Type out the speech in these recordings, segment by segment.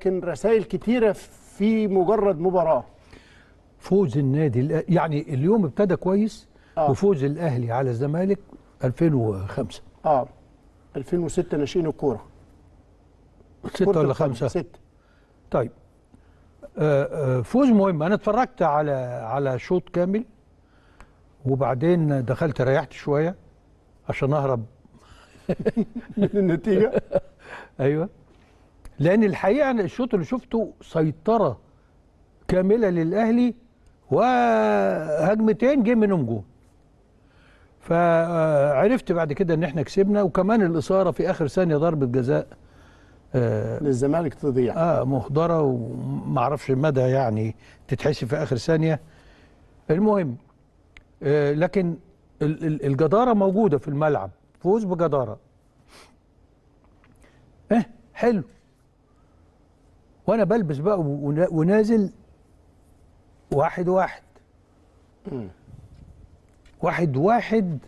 لكن رسائل كتيرة في مجرد مباراة فوز النادي يعني اليوم ابتدى كويس آه. وفوز الأهلي على الزمالك 2005 اه 2006 ناشئين الكورة 6 ولا 5 6 طيب آه آه فوز مهم انا اتفرجت على على شوط كامل وبعدين دخلت ريحت شويه عشان اهرب من النتيجه ايوه لان الحقيقه انا الشوط اللي شفته سيطره كامله للاهلي وهجمتين جه منهم جون فعرفت بعد كده ان احنا كسبنا وكمان الاثاره في اخر ثانيه ضربه جزاء آه للزمالك تضيع اه مهدره ومعرفش مدى يعني تتحسب في اخر ثانيه المهم آه لكن الجداره موجوده في الملعب فوز بجداره ايه حلو وانا بلبس بقى ونازل واحد واحد واحد واحد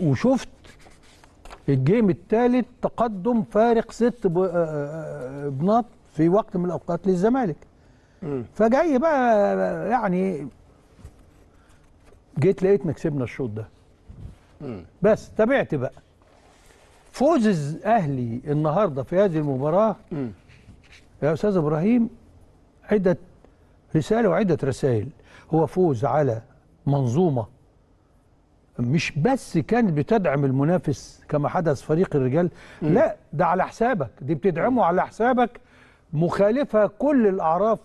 وشفت الجيم الثالث تقدم فارق ست بنات في وقت من الاوقات للزمالك فجاي بقى يعني جيت لقيتنا كسبنا الشوط ده بس تابعت بقى فوز الاهلي النهارده في هذه المباراه يا أستاذ إبراهيم عدة رسالة وعدة رسائل هو فوز على منظومة مش بس كانت بتدعم المنافس كما حدث فريق الرجال م. لا ده على حسابك دي بتدعمه على حسابك مخالفة كل الأعراف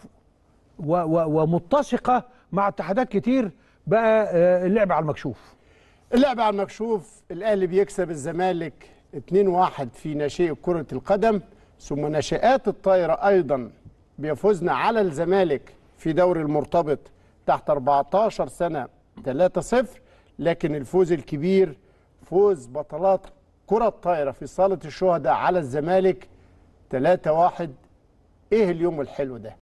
و و ومتسقة مع اتحادات كتير بقى آه، اللعب على المكشوف اللعب على المكشوف الأهلي بيكسب الزمالك 2-1 في ناشئ كرة القدم ثم ناشئات الطايرة أيضا بيفوزنا على الزمالك في دوري المرتبط تحت 14 سنة 3-0 لكن الفوز الكبير فوز بطلات كرة الطايرة في صالة الشهداء على الزمالك 3-1 إيه اليوم الحلو ده